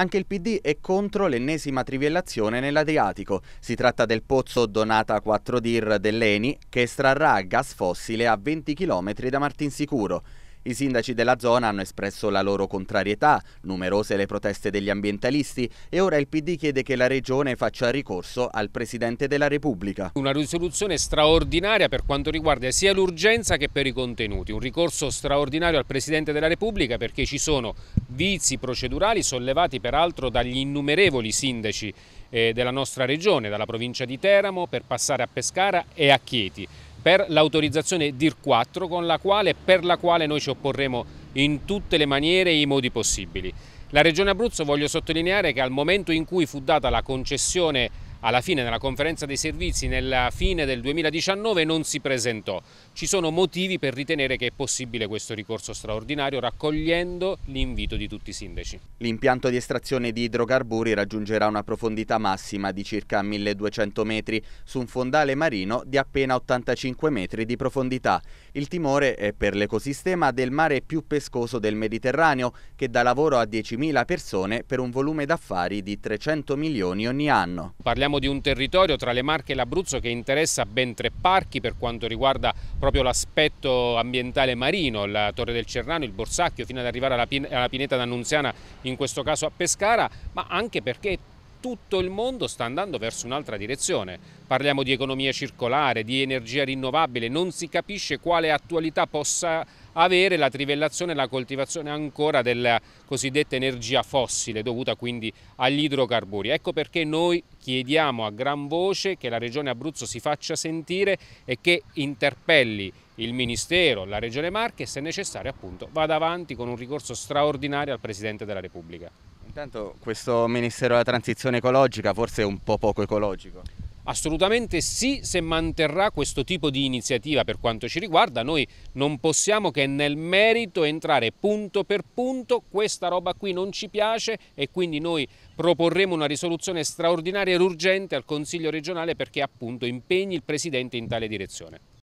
Anche il PD è contro l'ennesima trivellazione nell'Adriatico. Si tratta del pozzo Donata 4 Dir dell'Eni che estrarrà gas fossile a 20 km da Martinsicuro. I sindaci della zona hanno espresso la loro contrarietà, numerose le proteste degli ambientalisti e ora il PD chiede che la regione faccia ricorso al Presidente della Repubblica. Una risoluzione straordinaria per quanto riguarda sia l'urgenza che per i contenuti, un ricorso straordinario al Presidente della Repubblica perché ci sono vizi procedurali sollevati peraltro dagli innumerevoli sindaci eh, della nostra regione, dalla provincia di Teramo per passare a Pescara e a Chieti per l'autorizzazione DIR 4 con la quale, per la quale noi ci opporremo in tutte le maniere e i modi possibili. La Regione Abruzzo voglio sottolineare che al momento in cui fu data la concessione alla fine nella conferenza dei servizi nella fine del 2019 non si presentò. Ci sono motivi per ritenere che è possibile questo ricorso straordinario raccogliendo l'invito di tutti i sindaci. L'impianto di estrazione di idrocarburi raggiungerà una profondità massima di circa 1200 metri su un fondale marino di appena 85 metri di profondità. Il timore è per l'ecosistema del mare più pescoso del Mediterraneo che dà lavoro a 10.000 persone per un volume d'affari di 300 milioni ogni anno. Parliamo Parliamo di un territorio tra le Marche e l'Abruzzo che interessa ben tre parchi per quanto riguarda proprio l'aspetto ambientale marino, la Torre del Cernano, il Borsacchio, fino ad arrivare alla, Pineta d'Annunziana, in questo caso a Pescara, ma anche perché tutto il mondo sta andando verso un'altra direzione. Parliamo di economia circolare, di energia rinnovabile, non si capisce quale attualità possa avere la trivellazione e la coltivazione ancora della cosiddetta energia fossile dovuta quindi agli idrocarburi. Ecco perché noi chiediamo a gran voce che la Regione Abruzzo si faccia sentire e che interpelli il Ministero, la Regione Marche e se necessario appunto vada avanti con un ricorso straordinario al Presidente della Repubblica. Intanto questo Ministero della Transizione Ecologica forse è un po' poco ecologico. Assolutamente sì, se manterrà questo tipo di iniziativa per quanto ci riguarda, noi non possiamo che nel merito entrare punto per punto, questa roba qui non ci piace e quindi noi proporremo una risoluzione straordinaria ed urgente al Consiglio regionale perché appunto impegni il Presidente in tale direzione.